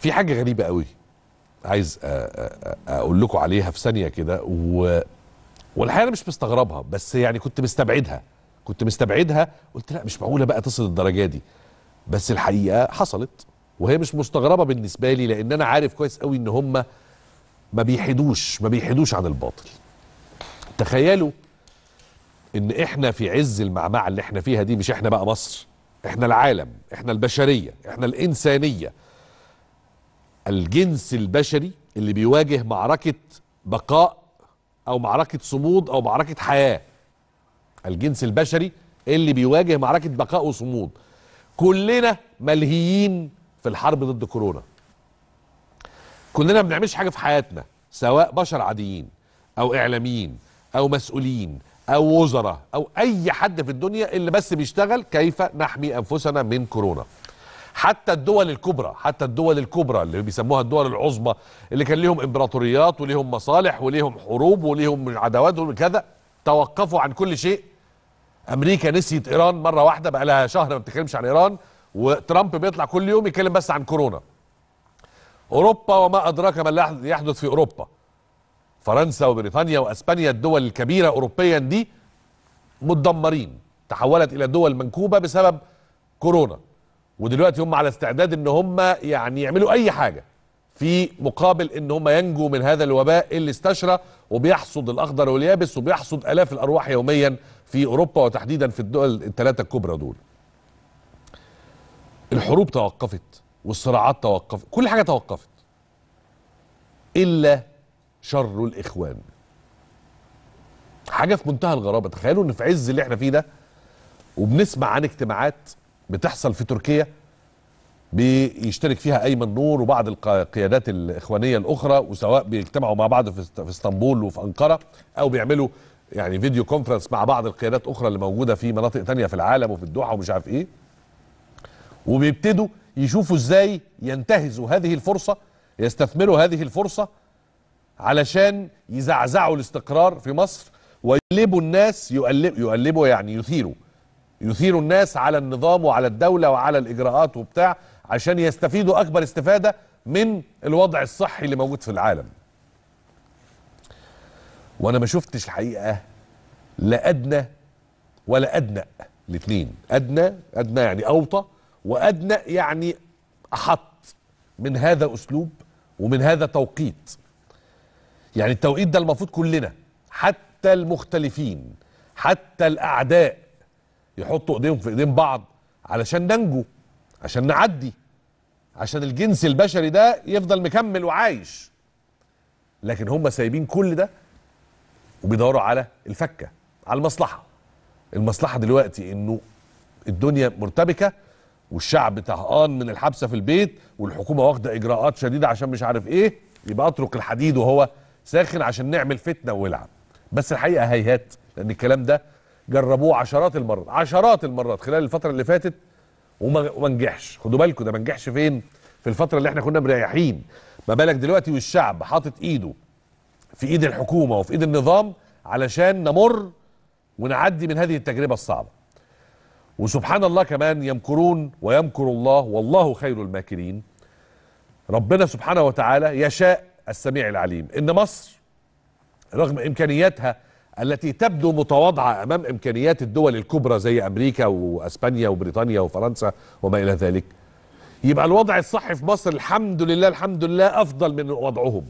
في حاجه غريبه قوي عايز اقول لكم عليها في ثانيه كده و... والحقيقه انا مش مستغربها بس يعني كنت مستبعدها كنت مستبعدها قلت لا مش معقوله بقى تصل الدرجه دي بس الحقيقه حصلت وهي مش مستغربه بالنسبه لي لان انا عارف كويس قوي ان هم ما بيحدوش ما بيحدوش عن الباطل تخيلوا ان احنا في عز المعمعه اللي احنا فيها دي مش احنا بقى مصر احنا العالم احنا البشريه احنا الانسانيه الجنس البشري اللي بيواجه معركة بقاء او معركة صمود او معركة حياة الجنس البشري اللي بيواجه معركة بقاء وصمود كلنا ملهيين في الحرب ضد كورونا كلنا ما بنعملش حاجة في حياتنا سواء بشر عاديين او اعلاميين او مسؤولين او وزراء او اي حد في الدنيا اللي بس بيشتغل كيف نحمي انفسنا من كورونا حتى الدول الكبرى حتى الدول الكبرى اللي بيسموها الدول العظمى اللي كان ليهم امبراطوريات وليهم مصالح وليهم حروب وليهم عداوات وكذا توقفوا عن كل شيء امريكا نسيت ايران مره واحده بقى لها شهر ما بتتكلمش عن ايران وترامب بيطلع كل يوم يتكلم بس عن كورونا اوروبا وما ادراك ما يحدث في اوروبا فرنسا وبريطانيا واسبانيا الدول الكبيره اوروبيا دي متدمرين تحولت الى دول منكوبه بسبب كورونا ودلوقتي هم على استعداد ان هم يعني يعملوا اي حاجه في مقابل ان هم ينجوا من هذا الوباء اللي استشرى وبيحصد الاخضر واليابس وبيحصد الاف الارواح يوميا في اوروبا وتحديدا في الدول الثلاثه الكبرى دول. الحروب توقفت والصراعات توقفت، كل حاجه توقفت. الا شر الاخوان. حاجه في منتهى الغرابه، تخيلوا ان في عز اللي احنا فيه ده وبنسمع عن اجتماعات بتحصل في تركيا بيشترك فيها ايمن نور وبعض القيادات الاخوانيه الاخرى وسواء بيجتمعوا مع بعض في اسطنبول وفي انقره او بيعملوا يعني فيديو كونفرنس مع بعض القيادات اخرى اللي موجوده في مناطق ثانيه في العالم وفي الدوحه ومش عارف ايه وبيبتدوا يشوفوا ازاي ينتهزوا هذه الفرصه يستثمروا هذه الفرصه علشان يزعزعوا الاستقرار في مصر ويقلبوا الناس يقلب يقلبوا يعني يثيروا يثيروا الناس على النظام وعلى الدولة وعلى الإجراءات وبتاع عشان يستفيدوا أكبر استفادة من الوضع الصحي اللي موجود في العالم وأنا ما شفتش الحقيقة لا أدنى ولا أدنى الاثنين أدنى أدنى يعني أوطى وأدنى يعني أحط من هذا أسلوب ومن هذا توقيت يعني التوقيت ده المفروض كلنا حتى المختلفين حتى الأعداء يحطوا ايديهم في ايدين بعض علشان ننجو عشان نعدي عشان الجنس البشري ده يفضل مكمل وعايش لكن هم سايبين كل ده وبيدوروا على الفكه على المصلحه المصلحه دلوقتي انه الدنيا مرتبكه والشعب طهقان من الحبسه في البيت والحكومه واخده اجراءات شديده عشان مش عارف ايه يبقى اترك الحديد وهو ساخن عشان نعمل فتنه وولعه بس الحقيقه هيهات لان الكلام ده جربوه عشرات المرات عشرات المرات خلال الفتره اللي فاتت وما نجحش خدوا بالكم ده ما نجحش فين في الفتره اللي احنا كنا مريحين ما بالك دلوقتي والشعب حاطط ايده في ايد الحكومه وفي ايد النظام علشان نمر ونعدي من هذه التجربه الصعبه وسبحان الله كمان يمكرون ويمكر الله والله خير الماكرين ربنا سبحانه وتعالى يشاء السميع العليم ان مصر رغم امكانياتها التي تبدو متواضعة أمام إمكانيات الدول الكبرى زي أمريكا وأسبانيا وبريطانيا وفرنسا وما إلى ذلك يبقى الوضع الصح في مصر الحمد لله الحمد لله أفضل من وضعهم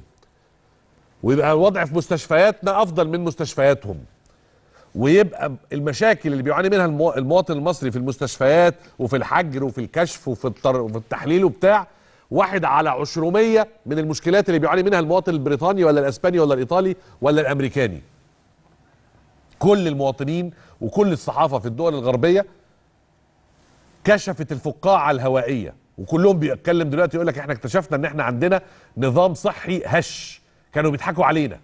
ويبقى الوضع في مستشفياتنا أفضل من مستشفياتهم ويبقى المشاكل اللي بيعاني منها المواطن المصري في المستشفيات وفي الحجر وفي الكشف وفي, التر... وفي التحليل وبتاع واحد على عشرمية من المشكلات اللي بيعاني منها المواطن البريطاني ولا الأسباني ولا الإيطالي ولا الأمريكاني كل المواطنين وكل الصحافه في الدول الغربيه كشفت الفقاعه الهوائيه وكلهم بيتكلم دلوقتي يقول لك احنا اكتشفنا ان احنا عندنا نظام صحي هش كانوا بيضحكوا علينا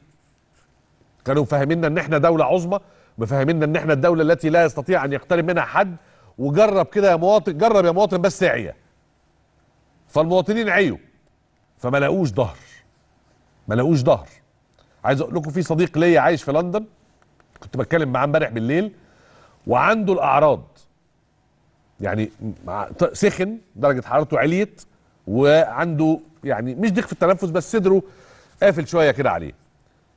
كانوا مفهميننا ان احنا دوله عظمى مفهميننا ان احنا الدوله التي لا يستطيع ان يقترب منها حد وجرب كده يا مواطن جرب يا مواطن بس عيا فالمواطنين عيوا فما لاقوش ظهر ما لاقوش ظهر عايز اقول لكم في صديق ليا عايش في لندن كنت بتكلم معاه امبارح بالليل وعنده الاعراض يعني سخن درجه حرارته عليت وعنده يعني مش ضيق في التنفس بس صدره قافل شويه كده عليه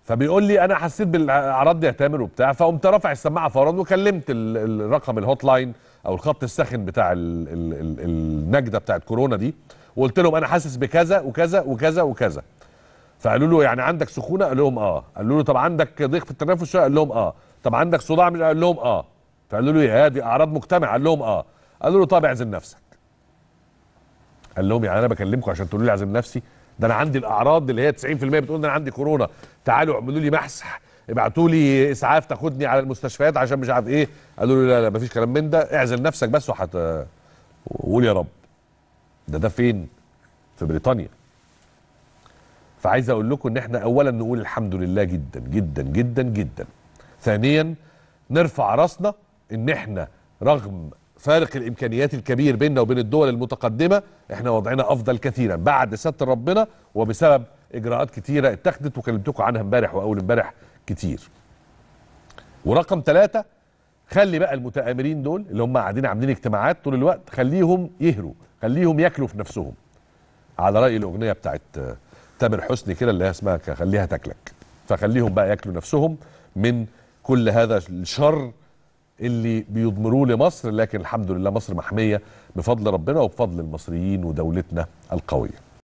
فبيقول لي انا حسيت بالاعراض دي يا تامر وبتاع فقمت رافع السماعه فورا وكلمت الرقم الهوت لاين او الخط الساخن بتاع النجده بتاعت كورونا دي وقلت لهم انا حاسس بكذا وكذا وكذا وكذا فقالوا له يعني عندك سخونه قال لهم اه قالوا له طب عندك ضيق في التنفس قال لهم اه طب عندك صداع قال لهم اه فقالوا له يا إيه؟ دي اعراض مجتمع قال لهم اه قالوا له طب اعزل نفسك قال لهم يعني انا بكلمكم عشان تقولوا لي اعزل نفسي ده انا عندي الاعراض اللي هي 90% بتقول ان انا عندي كورونا تعالوا اعملوا لي مسح ابعتوا لي اسعاف تاخدني على المستشفيات عشان مش عارف ايه قالوا له لا لا مفيش كلام من ده اعزل نفسك بس وهت وقول يا رب ده ده فين في بريطانيا فعايز اقول لكم ان احنا اولا نقول الحمد لله جدا جدا جدا جدا ثانيا نرفع راسنا ان احنا رغم فارق الامكانيات الكبير بيننا وبين الدول المتقدمه احنا وضعنا افضل كثيرا بعد ستر ربنا وبسبب اجراءات كثيره اتخذت وكلمتكم عنها امبارح واول امبارح كتير ورقم ثلاثة خلي بقى المتآمرين دول اللي هم قاعدين عاملين اجتماعات طول الوقت خليهم يهروا خليهم ياكلوا في نفسهم على رأي الأغنية بتاعت تامر حسني كده اللي هي اسمها خليها تاكلك فخليهم بقى ياكلوا نفسهم من كل هذا الشر اللي بيضمروه لمصر لكن الحمد لله مصر محميه بفضل ربنا وبفضل المصريين ودولتنا القويه